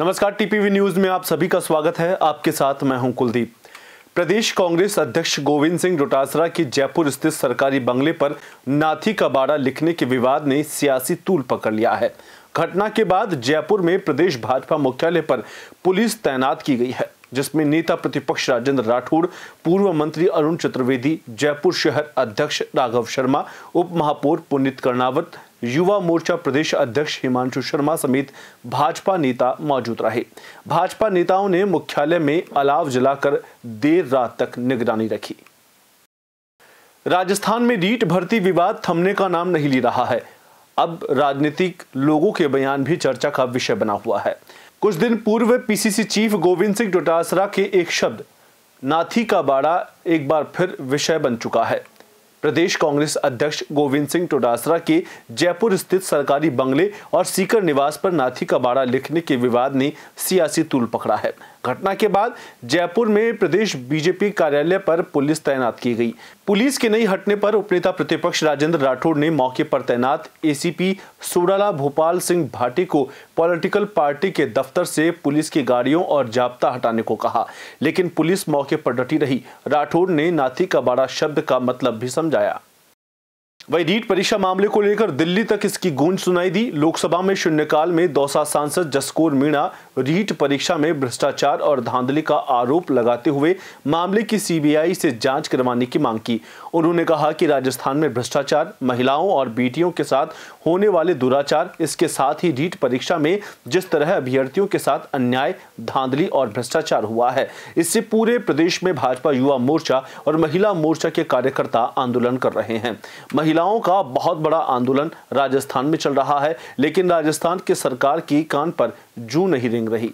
नमस्कार TPV news में आप सभी का स्वागत है आपके साथ मैं हूं कुलदीप प्रदेश कांग्रेस अध्यक्ष गोविंद सिंह डोटासरा की जयपुर स्थित सरकारी बंगले पर नाथी का बाड़ा लिखने के विवाद ने सियासी तूल पकड़ लिया है घटना के बाद जयपुर में प्रदेश भाजपा मुख्यालय पर पुलिस तैनात की गई है जिसमें नेता प्रतिपक्ष राजेंद्र राठौड़ पूर्व मंत्री अरुण चतुर्वेदी जयपुर शहर अध्यक्ष राघव शर्मा उप महापौर पुनित कर्णावत युवा मोर्चा प्रदेश अध्यक्ष हिमांशु शर्मा समेत भाजपा नेता मौजूद रहे भाजपा नेताओं ने मुख्यालय में अलाव जलाकर देर रात तक निगरानी रखी राजस्थान में रीट भर्ती विवाद थमने का नाम नहीं ले रहा है अब राजनीतिक लोगों के बयान भी चर्चा का विषय बना हुआ है कुछ दिन पूर्व पीसीसी चीफ गोविंद सिंह डोटासरा के एक शब्द नाथी का बाड़ा एक बार फिर विषय बन चुका है प्रदेश कांग्रेस अध्यक्ष गोविंद सिंह टोडासरा के जयपुर स्थित सरकारी बंगले और सीकर निवास पर नाथी का बाड़ा लिखने के विवाद ने सियासी तूल पकड़ा है घटना के बाद जयपुर में प्रदेश बीजेपी कार्यालय पर पुलिस तैनात की गई पुलिस के नहीं हटने पर उपनेता प्रतिपक्ष राजेंद्र राठौड़ ने मौके पर तैनात एसीपी सोडाला भोपाल सिंह भाटी को पॉलिटिकल पार्टी के दफ्तर से पुलिस की गाड़ियों और जाब्ता हटाने को कहा लेकिन पुलिस मौके पर डटी रही राठौड़ ने नाथी का बाड़ा शब्द का मतलब भी समझा 실험자야. वही रीट परीक्षा मामले को लेकर दिल्ली तक इसकी गूंज सुनाई दी लोकसभा में शून्यकाल में दौसा सांसद जसकोर मीणा रीट परीक्षा में भ्रष्टाचार और धांधली का आरोप लगाते हुए मामले की सीबीआई से जांच करवाने की मांग की उन्होंने कहा कि राजस्थान में भ्रष्टाचार महिलाओं और बेटियों के साथ होने वाले दुराचार इसके साथ ही रीट परीक्षा में जिस तरह अभ्यर्थियों के साथ अन्याय धांधली और भ्रष्टाचार हुआ है इससे पूरे प्रदेश में भाजपा युवा मोर्चा और महिला मोर्चा के कार्यकर्ता आंदोलन कर रहे हैं महिला महिलाओं का बहुत बड़ा आंदोलन राजस्थान में चल रहा है लेकिन राजस्थान की सरकार की कान पर जू नहीं रिंग रही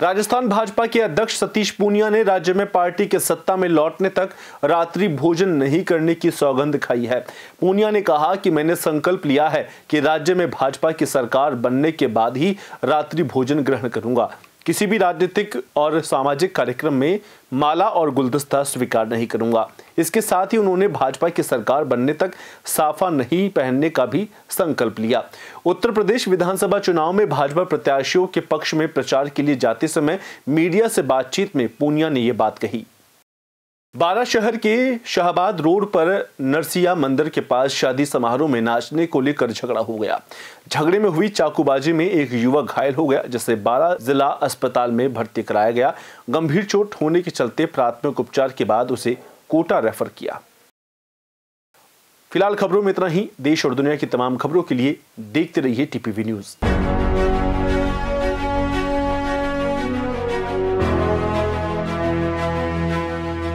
राजस्थान भाजपा के अध्यक्ष सतीश पूनिया ने राज्य में पार्टी के सत्ता में लौटने तक रात्रि भोजन नहीं करने की सौगंध खाई है पूनिया ने कहा कि मैंने संकल्प लिया है कि राज्य में भाजपा की सरकार बनने के बाद ही रात्रि भोजन ग्रहण करूंगा किसी भी राजनीतिक और सामाजिक कार्यक्रम में माला और गुलदस्ता स्वीकार नहीं करूंगा इसके साथ ही उन्होंने भाजपा की सरकार बनने तक साफा नहीं पहनने का भी संकल्प लिया उत्तर प्रदेश विधानसभा चुनाव में भाजपा प्रत्याशियों के पक्ष में प्रचार के लिए जाते समय मीडिया से बातचीत में पूनिया ने ये बात कही बारा शहर के शाहबाद रोड पर नरसिया मंदिर के पास शादी समारोह में नाचने को लेकर झगड़ा हो गया झगड़े में हुई चाकूबाजी में एक युवक घायल हो गया जिसे बारा जिला अस्पताल में भर्ती कराया गया गंभीर चोट होने के चलते प्राथमिक उपचार के बाद उसे कोटा रेफर किया फिलहाल खबरों में इतना ही देश और दुनिया की तमाम खबरों के लिए देखते रहिए टीपीवी न्यूज़